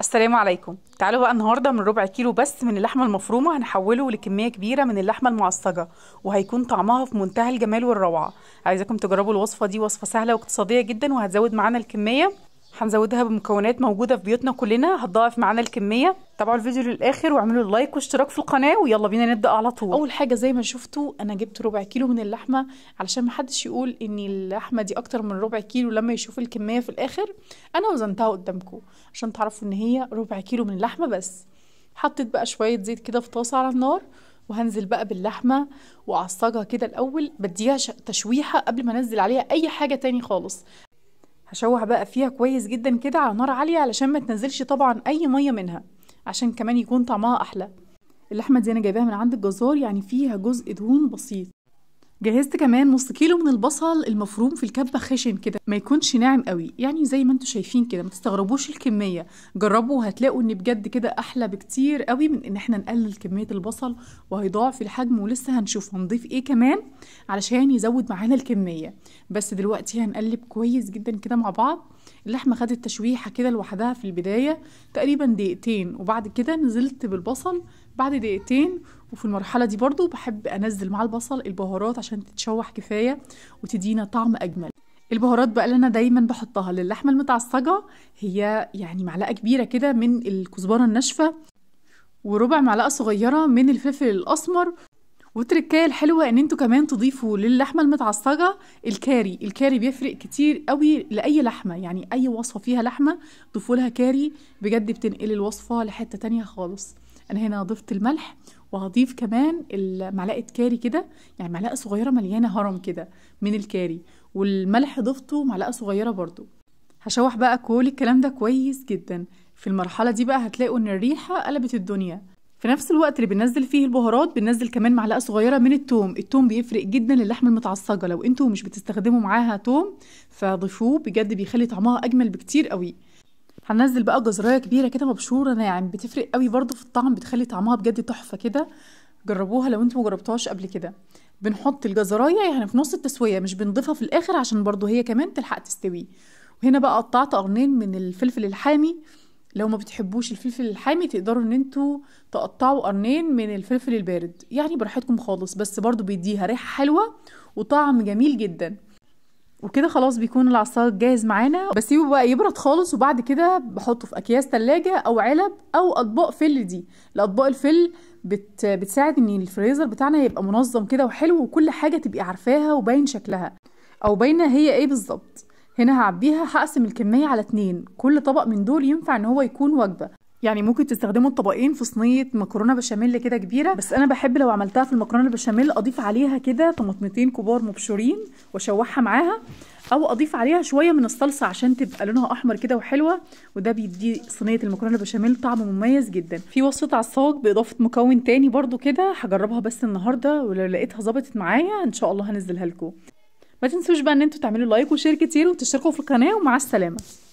السلام عليكم تعالوا بقى النهارده من ربع كيلو بس من اللحمه المفرومه هنحوله لكميه كبيره من اللحمه المعصجه وهيكون طعمها في منتهى الجمال والروعه عايزاكم تجربوا الوصفه دي وصفه سهله واقتصاديه جدا وهتزود معانا الكميه هنزودها بمكونات موجوده في بيوتنا كلنا هتضاعف معانا الكميه تابعوا الفيديو للاخر واعملوا لايك واشتراك في القناه ويلا بينا نبدا على طول اول حاجه زي ما شفتوا انا جبت ربع كيلو من اللحمه علشان ما حدش يقول ان اللحمه دي اكتر من ربع كيلو لما يشوف الكميه في الاخر انا وزنتها قدامكم عشان تعرفوا ان هي ربع كيلو من اللحمه بس حطيت بقى شويه زيت كده في طاسه على النار وهنزل بقى باللحمه واعصجها كده الاول بديها تشويحه قبل ما انزل عليها اي حاجه تاني خالص هشوح بقى فيها كويس جدا كده على نار عالية علشان ما تنزلش طبعا أي مية منها عشان كمان يكون طعمها أحلى اللحمة دي أنا جايباها من عند الجزار يعني فيها جزء دهون بسيط جهزت كمان نص كيلو من البصل المفروم في الكبة خشن كده ما يكونش ناعم قوي يعني زي ما انتوا شايفين كده ما تستغربوش الكمية جربوا وهتلاقوا ان بجد كده احلى بكتير قوي من ان احنا نقلل كمية البصل وهيضاعف الحجم ولسه هنشوف هنضيف ايه كمان علشان يزود معانا الكمية بس دلوقتي هنقلب كويس جدا كده مع بعض اللحمة خدت تشويحة كده لوحدها في البداية تقريبا دقيقتين وبعد كده نزلت بالبصل بعد دقيقتين وفي المرحلة دي برضو بحب انزل مع البصل البهارات عشان تتشوح كفاية وتدينا طعم أجمل البهارات بقى اللي انا دايما بحطها للحمه المتعصجه هي يعني معلقه كبيره كده من الكزبره الناشفه وربع معلقه صغيره من الفلفل الاسمر والتركايه الحلوه ان انتوا كمان تضيفوا للحمه المتعصجه الكاري الكاري بيفرق كتير قوي لاي لحمه يعني اي وصفه فيها لحمه ضيفوا لها كاري بجد بتنقل الوصفه لحته تانية خالص انا هنا ضفت الملح وهضيف كمان معلقه كاري كده يعني معلقه صغيره مليانه هرم كده من الكاري والملح ضفته معلقه صغيره برضو هشوح بقى كل الكلام ده كويس جدا في المرحله دي بقى هتلاقوا ان الريحه قلبت الدنيا في نفس الوقت اللي بننزل فيه البهارات بننزل كمان معلقه صغيره من التوم التوم بيفرق جدا للحمه المتعصجه لو انتوا مش بتستخدموا معاها توم فضيفوه بجد بيخلي طعمها اجمل بكتير قوي هننزل بقى جزرايه كبيره كده مبشوره ناعم يعني بتفرق قوي برضو في الطعم بتخلي طعمها بجد تحفه كده جربوها لو انتوا مجربتوهاش قبل كده بنحط الجزرايه يعني في نص التسويه مش بنضيفها في الاخر عشان برضو هي كمان تلحق تستوي وهنا بقى قطعت قرنين من الفلفل الحامي لو ما بتحبوش الفلفل الحامي تقدروا ان انتوا تقطعوا قرنين من الفلفل البارد يعني براحتكم خالص بس برضو بيديها ريحه حلوه وطعم جميل جدا وكده خلاص بيكون العصاك جاهز معانا بسيبه بقى يبرد خالص وبعد كده بحطه في اكياس تلاجة او علب او اطباق فل دي الاطباق الفل بت بتساعد ان الفريزر بتاعنا يبقى منظم كده وحلو وكل حاجة تبقي عارفاها وباين شكلها او باينة هي ايه بالظبط هنا هعبيها هقسم الكمية على اتنين كل طبق من دول ينفع ان هو يكون وجبة يعني ممكن تستخدموا الطبقين في صينيه مكرونه بشاميل كده كبيره بس انا بحب لو عملتها في المكرونه البشاميل اضيف عليها كده طماطمتين كبار مبشورين واشوحها معاها او اضيف عليها شويه من الصلصه عشان تبقى لونها احمر كده وحلوه وده بيدي صينيه المكرونه البشاميل طعم مميز جدا في وصفه الصاج باضافه مكون تاني برضو كده هجربها بس النهارده ولو لقيتها ظبطت معايا ان شاء الله هنزلها لكم ما تنسوش بقى ان انتوا تعملوا لايك وشير كتير وتشتركوا في القناه ومع السلامه